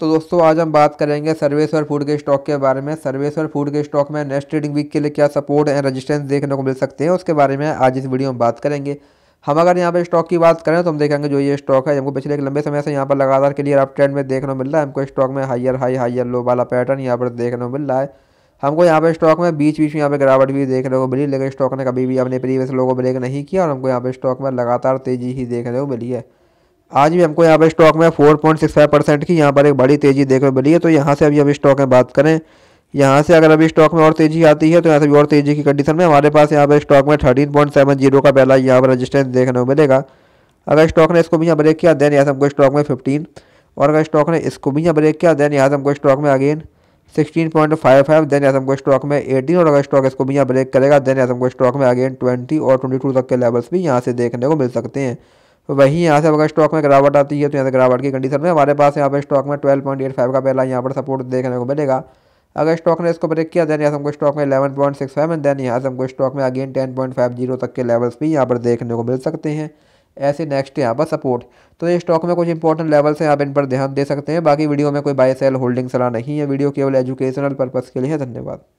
तो दोस्तों आज हम बात करेंगे सर्वेश्वर और फूड के स्टॉक के बारे में सर्वेश्वर और फूड के स्टॉक में नेक्स्ट ट्रेडिंग वीक के लिए क्या सपोर्ट एंड रेजिस्टेंस देखने को मिल सकते हैं उसके बारे में आज इस वीडियो में बात करेंगे हम अगर यहाँ पर स्टॉक की बात करें तो हम देखेंगे जो ये स्टॉक है हमको पिछले एक लंबे समय से यहाँ पर लगातार क्लियर अप ट्रेंड में देखने को मिल रहा है हमको स्टॉक में हाइयर हाई हाइयर लो वाला पैटर्न यहाँ पर देखने को मिल रहा है हमको यहाँ पर स्टॉक में बीच बीच में यहाँ पर गिरावट भी देखने को मिली लेकिन स्टॉक ने कभी भी अपने प्रीवियस लोगों को ब्रेक नहीं किया और हमको यहाँ पर स्टॉक में लगातार तेजी ही देखने को मिली है आज भी हमको यहाँ पर स्टॉक में 4.65 परसेंट की यहाँ पर एक बड़ी तेज़ी देखने को मिली है तो यहाँ से अभी हम स्टॉक में बात करें यहाँ से अगर अभी स्टॉक में और तेज़ी आती है तो यहाँ से भी और तेज़ी की कंडीशन में हमारे पास यहाँ पर स्टॉक में थर्टीन पॉइंट सेवन जीरो का पहला यहाँ पर रजिस्टेंस देखने को मिलेगा अगर स्टॉक ने इसको भी यहाँ ब्रेक किया देन यहाँ से हमको स्टॉक में फिफ्टीन और अगर स्टॉक ने इसको भी यहाँ ब्रेक किया देन यहाँ से हमको स्टॉक में again sixteen point five five then यहाँ से हमको स्टॉक में एटीन और अगर स्टॉक इसको भी यहाँ ब्रेक करेगा देन यहाँ से हमको स्टॉक में अगेन ट्वेंटी और ट्वेंटी टू तक के लेवल्स भी यहाँ से देखने को मिल सकते हैं तो वहीं यहाँ से अगर स्टॉक में गिरावट आती है तो यहाँ से गिरावट की कंडीशन में हमारे पास यहाँ पर स्टॉक में ट्वेल्व पॉइंट एट फाइव का पहला यहाँ पर सपोर्ट देखने को मिलेगा अगर स्टॉक ने इसको ब्रेक किया देन यहाँ से हमको स्टॉक में eleven point six five and then यहाँ से हमको स्टॉक में again ten point five zero तक के लेवल्स भी यहाँ पर देखने को मिल सकते हैं ऐसे नेक्स्ट यहाँ पर सपोर्ट तो ये स्टॉक में कुछ इंपॉर्टेंट लेवल्स हैं आप इन पर ध्यान दे सकते हैं बाकी वीडियो में कोई बाय सेल होल्डिंग सलाह नहीं है वीडियो केवल एजुकेशनल पर्पज़ के लिए है धन्यवाद